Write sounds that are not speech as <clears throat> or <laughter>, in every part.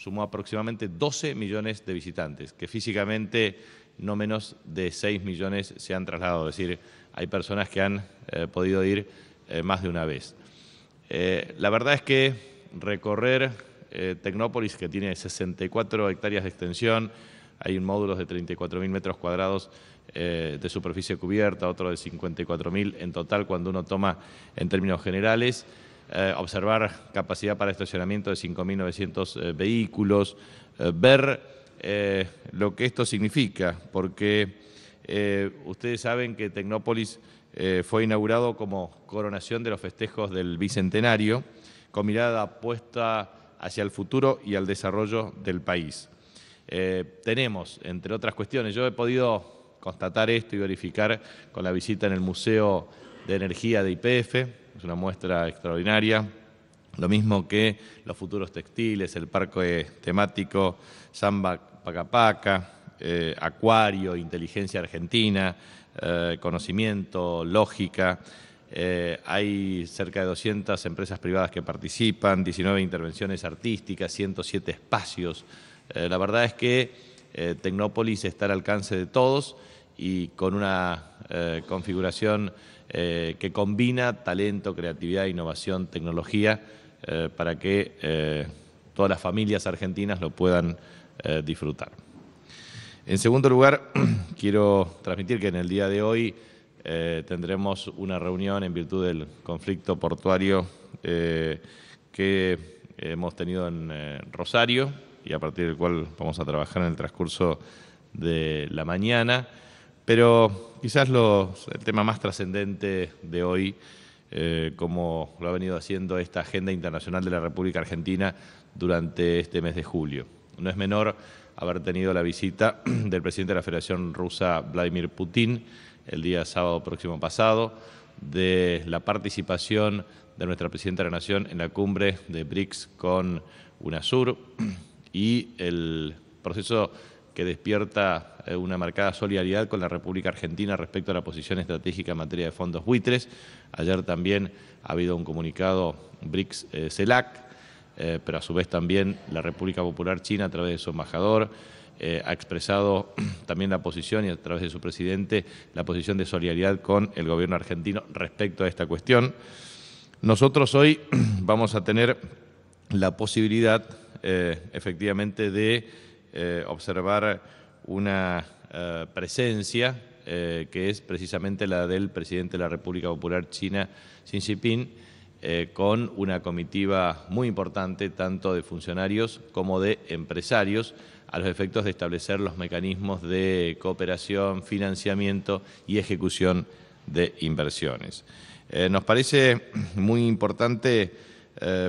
sumó aproximadamente 12 millones de visitantes, que físicamente no menos de 6 millones se han trasladado, es decir, hay personas que han eh, podido ir eh, más de una vez. Eh, la verdad es que recorrer Tecnópolis, que tiene 64 hectáreas de extensión, hay un módulo de 34.000 metros cuadrados de superficie cubierta, otro de 54.000 en total cuando uno toma en términos generales, eh, observar capacidad para estacionamiento de 5.900 eh, vehículos, eh, ver lo que esto significa, porque ustedes saben que Tecnópolis fue inaugurado como coronación de los festejos del Bicentenario, con mirada puesta hacia el futuro y al desarrollo del país. tenemos, entre otras cuestiones, yo he podido constatar esto y verificar con la visita en el Museo de energía de IPF, es una muestra extraordinaria. Lo mismo que los futuros textiles, el parque temático Samba Pacapaca, eh, Acuario, Inteligencia Argentina, eh, Conocimiento, Lógica. Eh, hay cerca de 200 empresas privadas que participan, 19 intervenciones artísticas, 107 espacios. la verdad es que Tecnópolis está al alcance de todos y con una configuración eh, que combina talento, creatividad, innovación, tecnología, eh, para que eh, todas las familias argentinas lo puedan disfrutar. En segundo lugar, <clears throat> quiero transmitir que en el día de hoy tendremos una reunión en virtud del conflicto portuario que hemos tenido en Rosario y a partir del cual vamos a trabajar en el transcurso de la mañana. Pero quizás el tema más trascendente de hoy, eh, como lo ha venido haciendo esta Agenda Internacional de la República Argentina durante este mes de julio. No es menor haber tenido la visita <clears throat> del presidente de la Federación Rusa, Vladimir Putin, el día sábado próximo pasado, de la participación de nuestra presidenta de la Nación en la cumbre de BRICS con UNASUR <clears throat> y el proceso que despierta eh, una marcada solidaridad con la República Argentina respecto a la posición estratégica en materia de fondos buitres. Ayer también ha habido un comunicado BRICS-CELAC, eh, eh, pero a su vez también la República Popular China a través de su embajador. ha expresado <clears throat> también la posición y a través de su presidente la posición de solidaridad con el gobierno argentino respecto a esta cuestión. Nosotros hoy <clears throat> vamos a tener la posibilidad efectivamente de eh, observar una eh, presencia eh, que es precisamente la del presidente de la República Popular China, Xi Jinping, con una comitiva muy importante tanto de funcionarios como de empresarios a los efectos de establecer los mecanismos de cooperación, financiamiento y ejecución de inversiones. nos parece muy importante,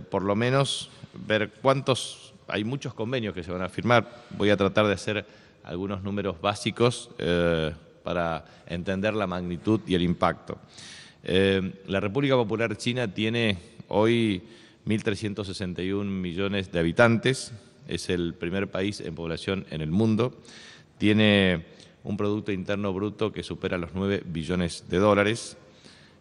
por lo menos, ver cuántos hay muchos convenios que se van a firmar. Voy a tratar de hacer algunos números básicos eh, para entender la magnitud y el impacto. Eh, la República Popular China tiene hoy 1.361 millones de habitantes, es el primer país en población en el mundo, tiene un Producto Interno Bruto que supera los 9 billones de dólares,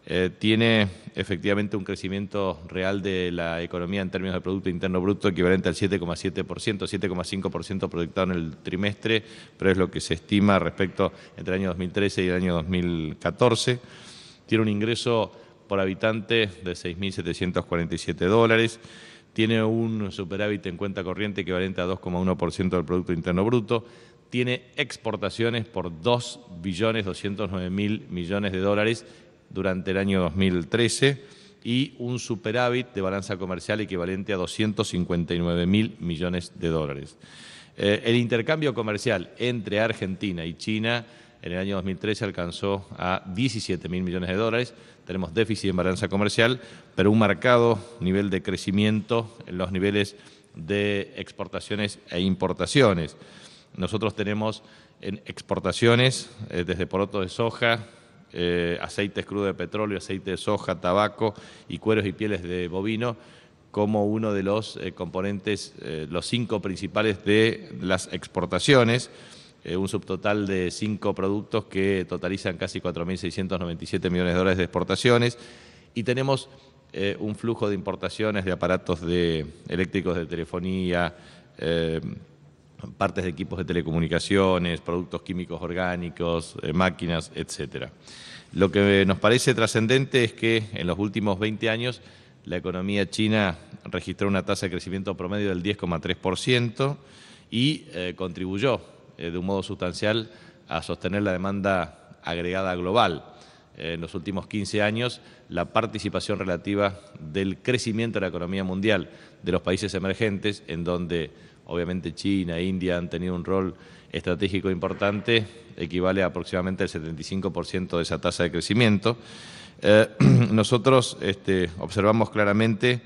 eh, tiene efectivamente un crecimiento real de la economía en términos de Producto Interno Bruto equivalente al 7,7%, 7,5% proyectado en el trimestre, pero es lo que se estima respecto entre el año 2013 y el año 2014. Tiene un ingreso por habitante de 6.747 dólares. Tiene un superávit en cuenta corriente equivalente a 2,1% del Producto Interno Bruto tiene exportaciones por 2.209.000 mil millones de dólares durante el año 2013 y un superávit de balanza comercial equivalente a 259 mil millones de dólares. Eh, el intercambio comercial entre Argentina y China en el año 2013 alcanzó a 17 mil millones de dólares. Tenemos déficit en balanza comercial, pero un marcado nivel de crecimiento en los niveles de exportaciones e importaciones. Nosotros tenemos en exportaciones, eh, desde poroto de soja, eh, aceites crudos de petróleo, aceite de soja, tabaco y cueros y pieles de bovino como uno de los eh, componentes, eh, los cinco principales de las exportaciones, un subtotal de cinco productos que totalizan casi 4.697 millones de dólares de exportaciones y tenemos un flujo de importaciones de aparatos de, eléctricos de telefonía, partes de equipos de telecomunicaciones, productos químicos orgánicos, eh, máquinas, etcétera. Lo que nos parece trascendente es que en los últimos 20 años la economía china registró una tasa de crecimiento promedio del 10,3% y eh, contribuyó eh, de un modo sustancial a sostener la demanda agregada global. en los últimos 15 años, la participación relativa del crecimiento de la economía mundial de los países emergentes, en donde obviamente China, e India han tenido un rol estratégico importante, equivale a aproximadamente el 75% de esa tasa de crecimiento. Eh, <clears throat> nosotros este, observamos claramente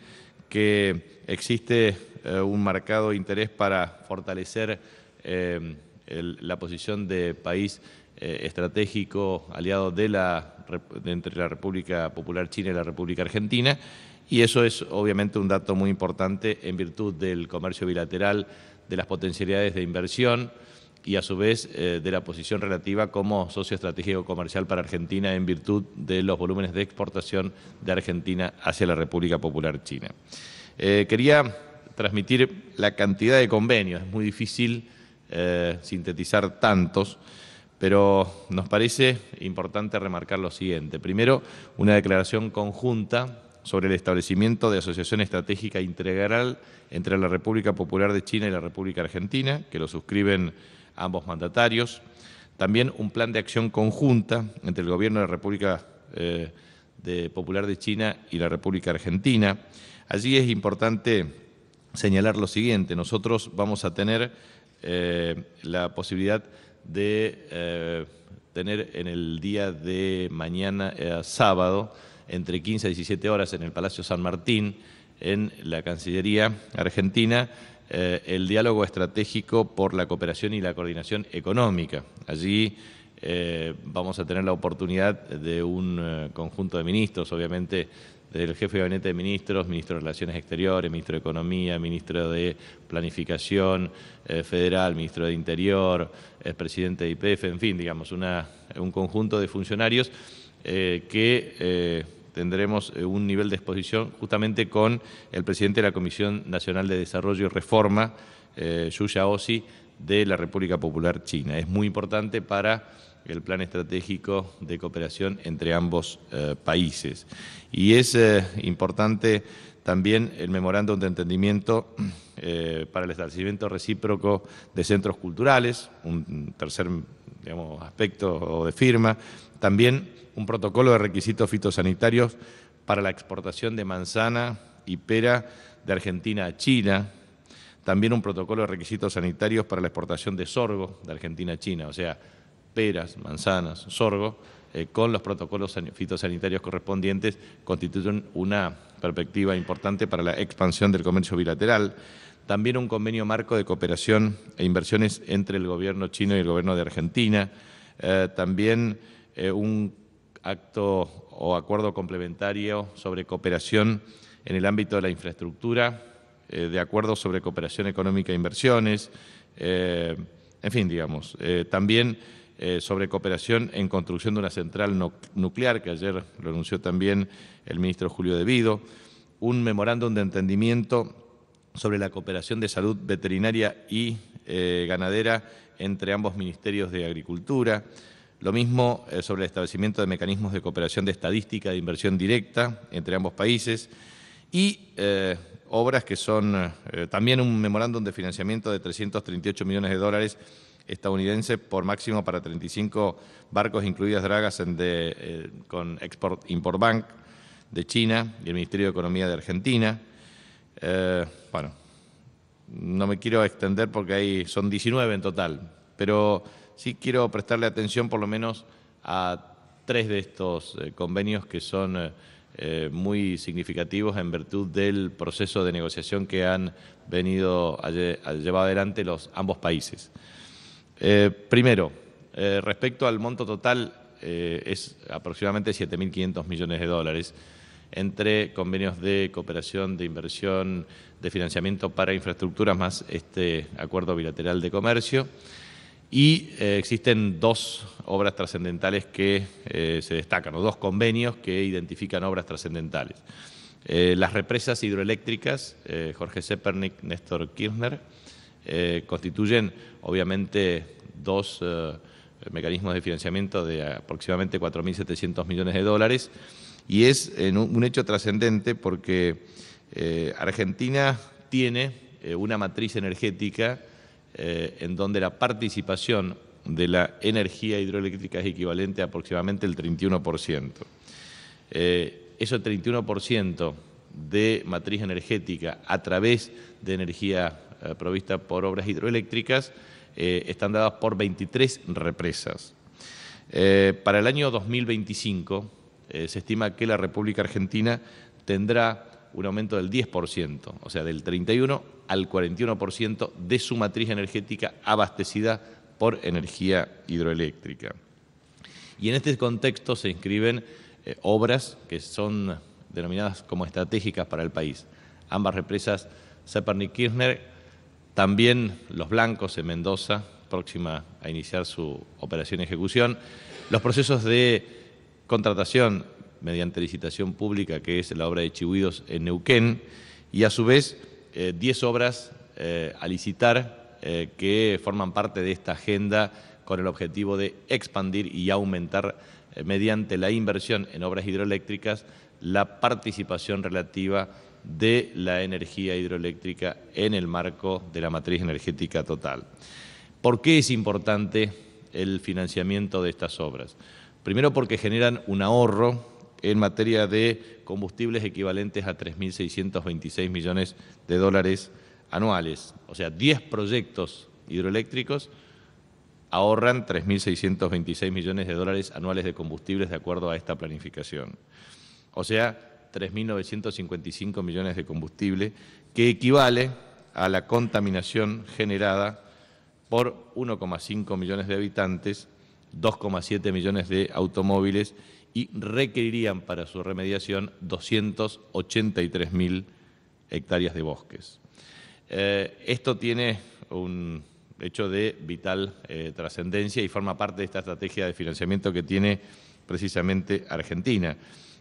que existe eh, un marcado interés para fortalecer eh, la posición de país estratégico aliado de la, entre la República Popular China y la República Argentina y eso es obviamente un dato muy importante en virtud del comercio bilateral, de las potencialidades de inversión y a su vez eh, de la posición relativa como socio estratégico comercial para Argentina en virtud de los volúmenes de exportación de Argentina hacia la República Popular China. Eh, quería transmitir la cantidad de convenios, es muy difícil eh, sintetizar tantos, pero nos parece importante remarcar lo siguiente. Primero, una declaración conjunta sobre el establecimiento de asociación estratégica integral entre la República Popular de China y la República Argentina, que lo suscriben ambos mandatarios. También un plan de acción conjunta entre el Gobierno de la República eh, Popular de China y la República Argentina. Allí es importante señalar lo siguiente, nosotros vamos a tener eh, la posibilidad de eh, tener en el día de mañana, sábado, entre 15 y 17 horas en el Palacio San Martín, en la Cancillería Argentina, eh, el diálogo estratégico por la cooperación y la coordinación económica. Allí eh, vamos a tener la oportunidad de un eh, conjunto de ministros, obviamente del jefe de gabinete de ministros, ministro de Relaciones Exteriores, ministro de Economía, ministro de Planificación Federal, ministro de Interior, presidente de IPF, en fin, digamos, un conjunto de funcionarios eh, que eh, tendremos eh, un nivel de exposición justamente con el presidente de la Comisión Nacional de Desarrollo y Reforma, Xu Xiaosi, de la República Popular China. Es muy importante para el plan estratégico de cooperación entre ambos países. Y es importante también el memorándum de entendimiento para el establecimiento recíproco de centros culturales, un tercer digamos, aspecto o de firma. También un protocolo de requisitos fitosanitarios para la exportación de manzana y pera de Argentina a China. También un protocolo de requisitos sanitarios para la exportación de sorgo de Argentina a China, o sea, peras, manzanas, sorgo, eh, con los protocolos fitosanitarios correspondientes, constituyen una perspectiva importante para la expansión del comercio bilateral también un convenio marco de cooperación e inversiones entre el gobierno chino y el gobierno de Argentina, eh, también eh, un acto o acuerdo complementario sobre cooperación en el ámbito de la infraestructura, eh, de acuerdo sobre cooperación económica e inversiones, en fin, digamos, también sobre cooperación en construcción de una central nuclear, que ayer lo anunció también el ministro Julio De Vido, un memorándum de entendimiento sobre la cooperación de salud veterinaria y eh, ganadera entre ambos ministerios de Agricultura. Lo mismo eh, sobre el establecimiento de mecanismos de cooperación de estadística de inversión directa entre ambos países y eh, obras que son también un memorándum de financiamiento de 338 millones de dólares estadounidenses por máximo para 35 barcos, incluidas dragas con Export Import Bank de China y el Ministerio de Economía de Argentina. Eh, bueno, no me quiero extender porque ahí son 19 en total, pero sí quiero prestarle atención por lo menos a tres de estos eh, convenios que son eh, muy significativos en virtud del proceso de negociación que han venido a, llevar adelante los ambos países. primero, respecto al monto total, es aproximadamente 7.500 millones de dólares entre convenios de cooperación, de inversión, de financiamiento para infraestructuras, más este acuerdo bilateral de comercio. Y eh, existen dos obras trascendentales que eh, se destacan, o dos convenios que identifican obras trascendentales. Eh, las represas hidroeléctricas, Jorge Sepernik, Néstor Kirchner, constituyen obviamente dos mecanismos de financiamiento de aproximadamente 4.700 millones de dólares y es un hecho trascendente porque eh, Argentina tiene eh, una matriz energética eh, en donde la participación de la energía hidroeléctrica es equivalente a aproximadamente el 31%. ese 31% de matriz energética a través de energía provista por obras hidroeléctricas están dadas por 23 represas. para el año 2025, eh, se estima que la República Argentina tendrá un aumento del 10%, o sea, del 31 al 41% de su matriz energética abastecida por energía hidroeléctrica. Y en este contexto se inscriben eh, obras que son denominadas como estratégicas para el país. Ambas represas, Zepernik-Kirchner, también Los Blancos en Mendoza, próxima a iniciar su operación ejecución, los procesos de contratación mediante licitación pública, que es la obra de Chihuidos en Neuquén, y a su vez 10 eh, obras eh, a licitar eh, que forman parte de esta agenda con el objetivo de expandir y aumentar mediante la inversión en obras hidroeléctricas la participación relativa de la energía hidroeléctrica en el marco de la matriz energética total. ¿Por qué es importante el financiamiento de estas obras? Primero porque generan un ahorro en materia de combustibles equivalentes a 3.626 millones de dólares anuales. O sea, 10 proyectos hidroeléctricos ahorran 3.626 millones de dólares anuales de combustibles de acuerdo a esta planificación. O sea, 3.955 millones de combustible, que equivale a la contaminación generada por 1,5 millones de habitantes 2,7 millones de automóviles y requerirían para su remediación 283 mil hectáreas de bosques. Eh, esto tiene un hecho de vital eh, trascendencia y forma parte de esta estrategia de financiamiento que tiene precisamente Argentina.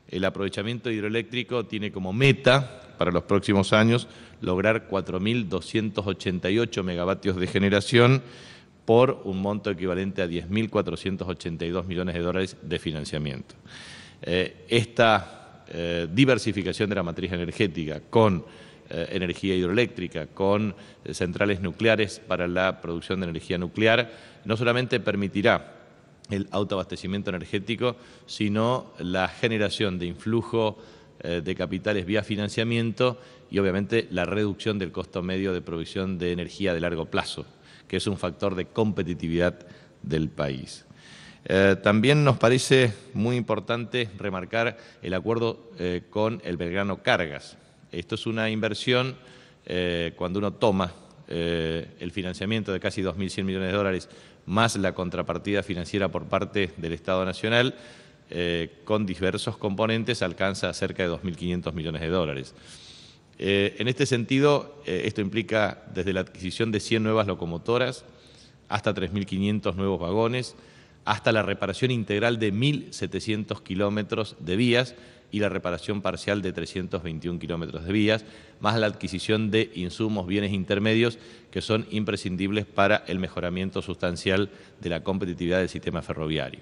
El aprovechamiento hidroeléctrico tiene como meta para los próximos años lograr 4.288 megavatios de generación por un monto equivalente a 10.482 millones de dólares de financiamiento. Eh, esta eh, diversificación de la matriz energética con eh, energía hidroeléctrica, con centrales nucleares para la producción de energía nuclear, no solamente permitirá el autoabastecimiento energético, sino la generación de influjo de capitales vía financiamiento y obviamente la reducción del costo medio de provisión de energía de largo plazo que es un factor de competitividad del país. Eh, también nos parece muy importante remarcar el acuerdo eh, con el Belgrano Cargas. Esto es una inversión eh, cuando uno toma el financiamiento de casi 2.100 millones de dólares más la contrapartida financiera por parte del Estado Nacional, con diversos componentes alcanza cerca de 2.500 millones de dólares. Eh, en este sentido, eh, esto implica desde la adquisición de 100 nuevas locomotoras hasta 3.500 nuevos vagones, hasta la reparación integral de 1.700 kilómetros de vías y la reparación parcial de 321 kilómetros de vías, más la adquisición de insumos, bienes intermedios que son imprescindibles para el mejoramiento sustancial de la competitividad del sistema ferroviario.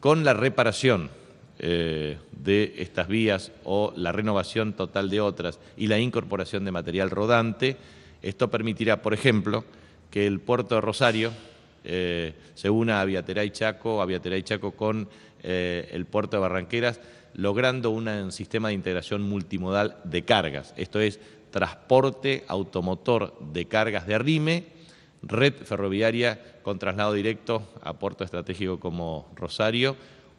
Con la reparación eh, de estas vías o la renovación total de otras y la incorporación de material rodante. Esto permitirá, por ejemplo, que el puerto de Rosario eh, se una a Viatera y Chaco, a y Chaco con eh, el puerto de Barranqueras, logrando un sistema de integración multimodal de cargas. Esto es transporte automotor de cargas de arrime, red ferroviaria con traslado directo a puerto estratégico como Rosario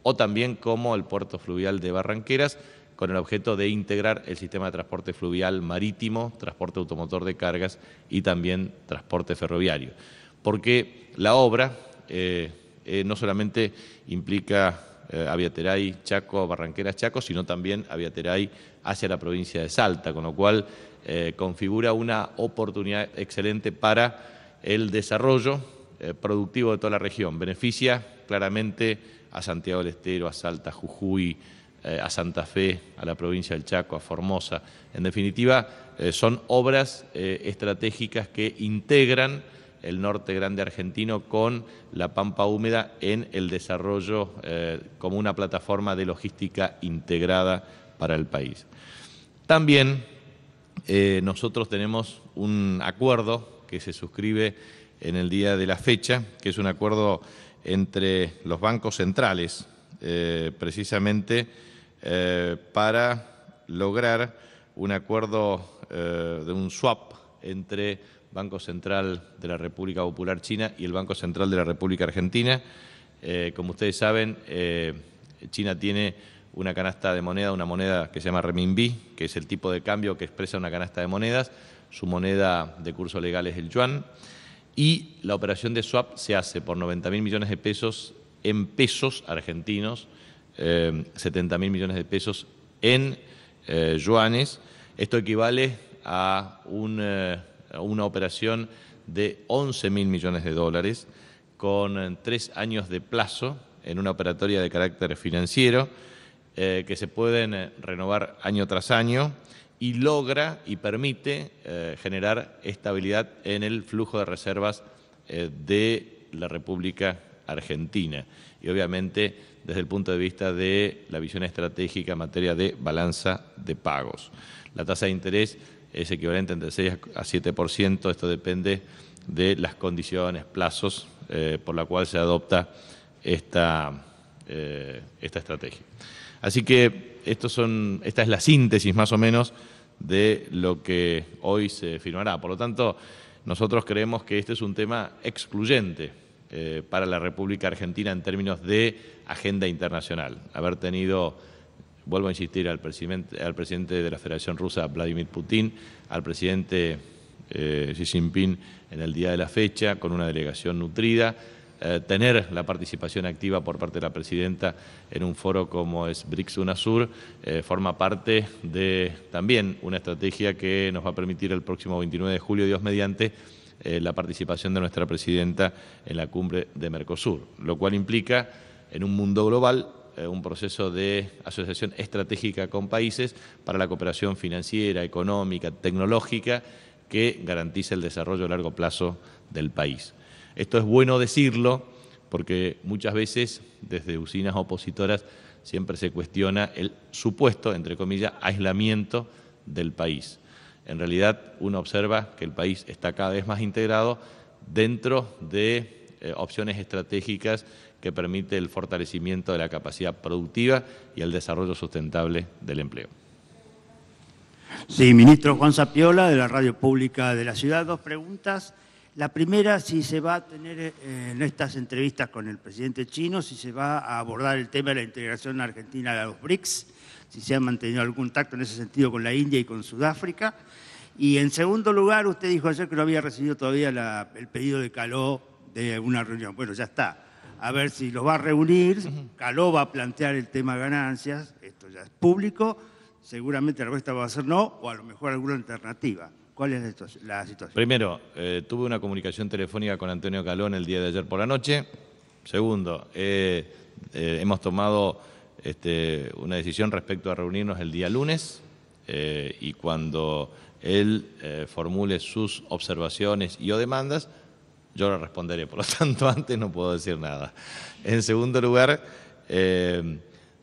o también como el puerto fluvial de Barranqueras, con el objeto de integrar el sistema de transporte fluvial marítimo, transporte automotor de cargas y también transporte ferroviario. Porque la obra eh, eh, no solamente implica eh, Aviateray, Chaco, Barranqueras, Chaco, sino también Aviateray hacia la provincia de Salta, con lo cual configura una oportunidad excelente para el desarrollo productivo de toda la región. Beneficia claramente a Santiago del Estero, a Salta, a Jujuy, eh, a Santa Fe, a la provincia del Chaco, a Formosa. En definitiva, eh, son obras eh, estratégicas que integran el norte grande argentino con la Pampa Húmeda en el desarrollo como una plataforma de logística integrada para el país. También nosotros tenemos un acuerdo que se suscribe en el día de la fecha, que es un acuerdo entre los bancos centrales, eh, precisamente eh, para lograr un acuerdo eh, de un swap entre Banco Central de la República Popular China y el Banco Central de la República Argentina. como ustedes saben, China tiene una canasta de moneda, una moneda que se llama renminbi, que es el tipo de cambio que expresa una canasta de monedas. Su moneda de curso legal es el yuan y la operación de swap se hace por 90 mil millones de pesos en pesos argentinos, 70 eh, mil millones de pesos en eh, yuanes. Esto equivale a, eh, a una operación de 11 mil millones de dólares con tres años de plazo en una operatoria de carácter financiero que se pueden renovar año tras año y logra y permite eh, generar estabilidad en el flujo de reservas eh, de la República Argentina. Y obviamente desde el punto de vista de la visión estratégica en materia de balanza de pagos. La tasa de interés es equivalente entre 6 a 7%, esto depende de las condiciones, plazos eh, por la cual se adopta esta, esta estrategia. Así que estos son, esta es la síntesis más o menos de lo que hoy se firmará. Por lo tanto, nosotros creemos que este es un tema excluyente eh, para la República Argentina en términos de agenda internacional. Haber tenido, vuelvo a insistir, al presidente, de la Federación Rusa, Vladimir Putin, al presidente eh, Xi Jinping en el día de la fecha, con una delegación nutrida eh, tener la participación activa por parte de la presidenta en un foro como es BRICS UNASUR eh, forma parte de también una estrategia que nos va a permitir el próximo 29 de julio, Dios mediante, eh, la participación de nuestra presidenta en la cumbre de Mercosur, lo cual implica en un mundo global un proceso de asociación estratégica con países para la cooperación financiera, económica, tecnológica, que garantice el desarrollo a largo plazo del país. Esto es bueno decirlo porque muchas veces desde usinas opositoras siempre se cuestiona el supuesto, entre comillas, aislamiento del país. En realidad uno observa que el país está cada vez más integrado dentro de eh, opciones estratégicas que permite el fortalecimiento de la capacidad productiva y el desarrollo sustentable del empleo. Sí, ministro Juan Sapiola, de la Radio Pública de la Ciudad, dos preguntas. La primera, si se va a tener eh, en estas entrevistas con el presidente chino, si se va a abordar el tema de la integración argentina a los BRICS, si se ha mantenido algún tacto en ese sentido con la India y con Sudáfrica. Y en segundo lugar, usted dijo ayer que no había recibido todavía el pedido de Caló de una reunión. Bueno, ya está. A ver si los va a reunir. Caló va a plantear el tema ganancias. Esto ya es público. Seguramente la respuesta va a ser no, o a lo mejor alguna alternativa. ¿Cuál es la situación? Primero, eh, tuve una comunicación telefónica con Antonio Calón el día de ayer por la noche. Segundo, eh, eh, hemos tomado este, una decisión respecto a reunirnos el día lunes y cuando él formule sus observaciones y o demandas, yo le responderé. Por lo <laughs> tanto, antes no puedo decir nada. En segundo lugar,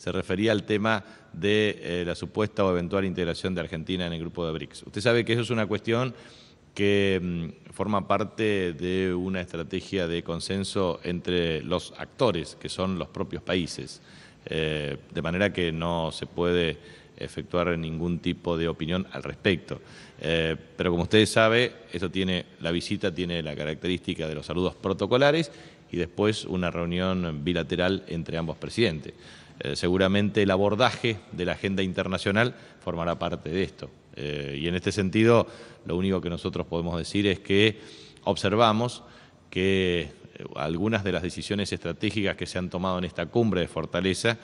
se refería al tema de eh, la supuesta o eventual integración de Argentina en el grupo de BRICS. Usted sabe que eso es una cuestión que mm, forma parte de una estrategia de consenso entre los actores, que son los propios países, eh, de manera que no se puede efectuar ningún tipo de opinión al respecto. Eh, pero como ustedes saben, eso tiene, la visita tiene la característica de los saludos protocolares y después una reunión bilateral entre ambos presidentes. Eh, seguramente el abordaje de la agenda internacional formará parte de esto. Eh, y en este sentido, lo único que nosotros podemos decir es que observamos que eh, algunas de las decisiones estratégicas que se han tomado en esta cumbre de fortaleza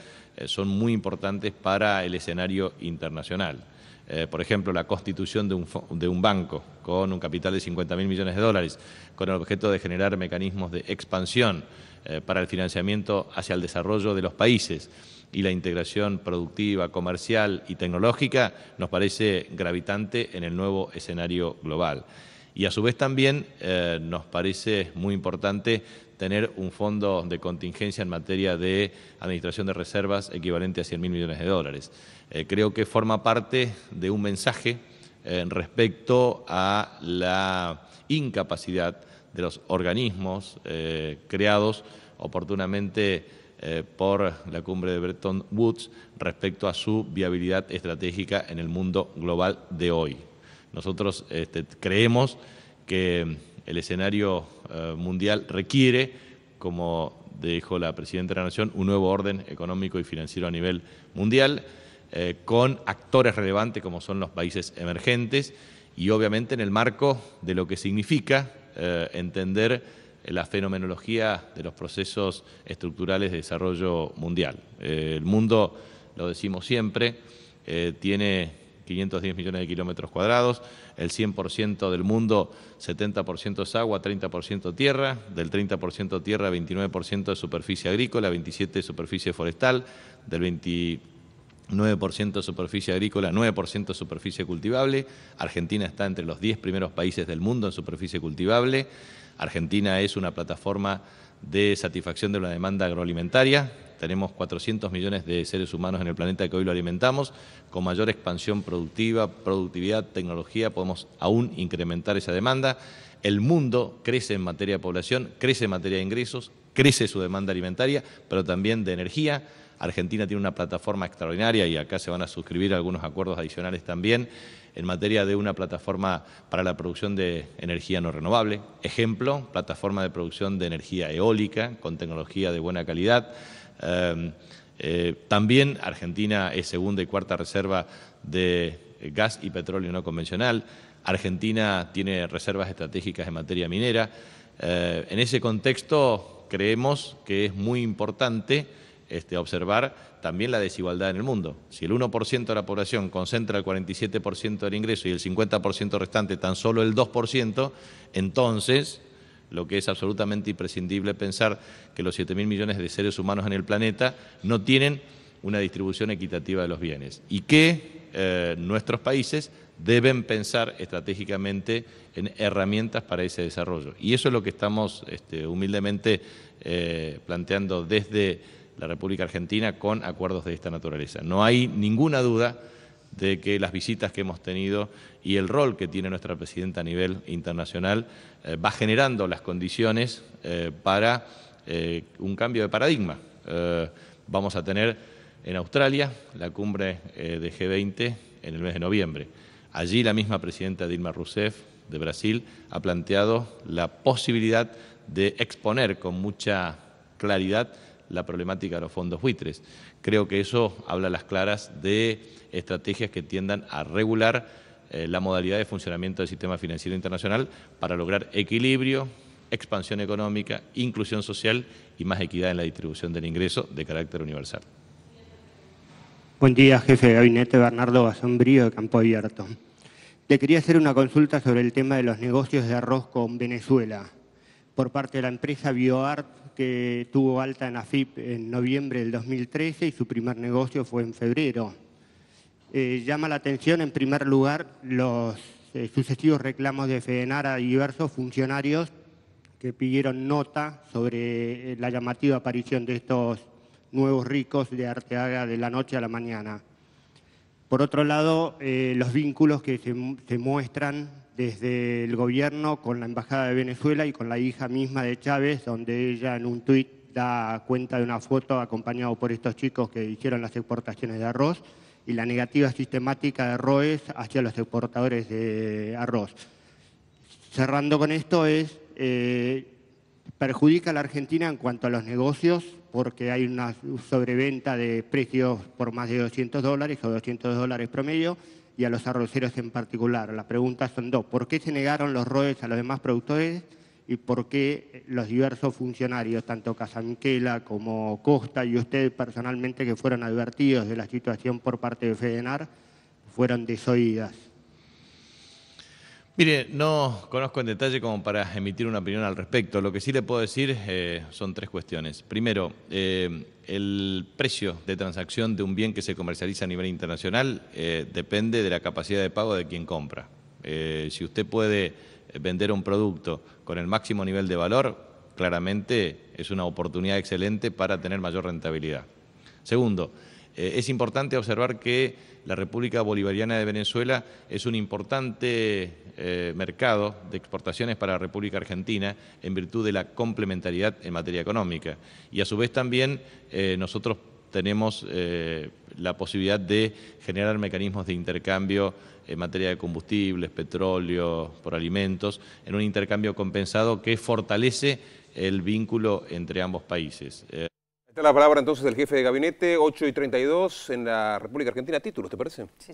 son muy importantes para el escenario internacional. por ejemplo, la constitución de un, de un, banco con un capital de 50 mil millones de dólares, con el objeto de generar mecanismos de expansión eh, para el financiamiento hacia el desarrollo de los países y la integración productiva, comercial y tecnológica nos parece gravitante en el nuevo escenario global. Y a su vez también eh, nos parece muy importante tener un fondo de contingencia en materia de administración de reservas equivalente a cien mil millones de dólares. Eh, creo que forma parte de un mensaje respecto a la incapacidad de los organismos eh, creados oportunamente eh, por la cumbre de Bretton Woods respecto a su viabilidad estratégica en el mundo global de hoy. Nosotros este, creemos que el escenario eh, mundial requiere, como dijo la Presidenta de la Nación, un nuevo orden económico y financiero a nivel mundial, con actores relevantes como son los países emergentes y obviamente en el marco de lo que significa eh, entender la fenomenología de los procesos estructurales de desarrollo mundial. Eh, el mundo, lo decimos siempre, eh, tiene 510 millones de kilómetros cuadrados, el 100% del mundo, 70% es agua, 30% tierra, del 30% tierra, 29% es superficie agrícola, 27% es superficie forestal, del 9% de superficie agrícola, 9% de superficie cultivable. Argentina está entre los 10 primeros países del mundo en superficie cultivable. Argentina es una plataforma de satisfacción de la demanda agroalimentaria. Tenemos 400 millones de seres humanos en el planeta que hoy lo alimentamos. Con mayor expansión productiva, productividad, tecnología, podemos aún incrementar esa demanda. El mundo crece en materia de población, crece en materia de ingresos, crece su demanda alimentaria, pero también de energía Argentina tiene una plataforma extraordinaria y acá se van a suscribir algunos acuerdos adicionales también en materia de una plataforma para la producción de energía no renovable. Ejemplo, plataforma de producción de energía eólica con tecnología de buena calidad. Em, eh, también Argentina es segunda y cuarta reserva de gas y petróleo no convencional. Argentina tiene reservas estratégicas en materia minera. Eh, en ese contexto creemos que es muy importante este, observar también la desigualdad en el mundo. Si el 1% de la población concentra el 47% del ingreso y el 50% restante tan solo el 2%, entonces lo que es absolutamente imprescindible pensar que los 7.000 millones de seres humanos en el planeta no tienen una distribución equitativa de los bienes y que eh, nuestros países deben pensar estratégicamente en herramientas para ese desarrollo. Y eso es lo que estamos este, humildemente eh, planteando desde la República Argentina con acuerdos de esta naturaleza. No hay ninguna duda de que las visitas que hemos tenido y el rol que tiene nuestra presidenta a nivel internacional eh, va generando las condiciones eh, para eh, un cambio de paradigma. vamos a tener en Australia la cumbre de G20 en el mes de noviembre. Allí la misma presidenta Dilma Rousseff de Brasil ha planteado la posibilidad de exponer con mucha claridad la problemática de los fondos buitres. Creo que eso habla a las claras de estrategias que tiendan a regular eh, la modalidad de funcionamiento del sistema financiero internacional para lograr equilibrio, expansión económica, inclusión social y más equidad en la distribución del ingreso de carácter universal. Buen día, jefe de gabinete Bernardo Basombrío de Campo Abierto. Le quería hacer una consulta sobre el tema de los negocios de arroz con Venezuela por parte de la empresa BioArt, que tuvo alta en AFIP en noviembre del 2013 y su primer negocio fue en febrero. Eh, llama la atención, en primer lugar, los eh, sucesivos reclamos de FEDENAR a diversos funcionarios que pidieron nota sobre eh, la llamativa aparición de estos nuevos ricos de Arteaga de la noche a la mañana. Por otro lado, los vínculos que se muestran desde el gobierno con la Embajada de Venezuela y con la hija misma de Chávez, donde ella en un tuit da cuenta de una foto acompañado por estos chicos que hicieron las exportaciones de arroz y la negativa sistemática de ROES hacia los exportadores de arroz. Cerrando con esto es, eh, perjudica a la Argentina en cuanto a los negocios porque hay una sobreventa de precios por más de 200 dólares o 200 dólares promedio, y a los arroceros en particular. La preguntas son dos. ¿Por qué se negaron los roes a los demás productores y por qué los diversos funcionarios, tanto Casanquela como Costa y ustedes personalmente, que fueron advertidos de la situación por parte de FEDENAR, fueron desoídas? Mire, no conozco en detalle como para emitir una opinión al respecto. Lo que sí le puedo decir eh, son tres cuestiones. Primero, eh, el precio de transacción de un bien que se comercializa a nivel internacional eh, depende de la capacidad de pago de quien compra. si usted puede vender un producto con el máximo nivel de valor, claramente es una oportunidad excelente para tener mayor rentabilidad. Segundo, eh, es importante observar que la República Bolivariana de Venezuela es un importante eh, mercado de exportaciones para la República Argentina en virtud de la complementariedad en materia económica. Y a su vez también eh, nosotros tenemos la posibilidad de generar mecanismos de intercambio en materia de combustibles, petróleo, por alimentos, en un intercambio compensado que fortalece el vínculo entre ambos países. La palabra entonces del jefe de gabinete, 8 y 32 en la República Argentina. Título, ¿te parece? Sí,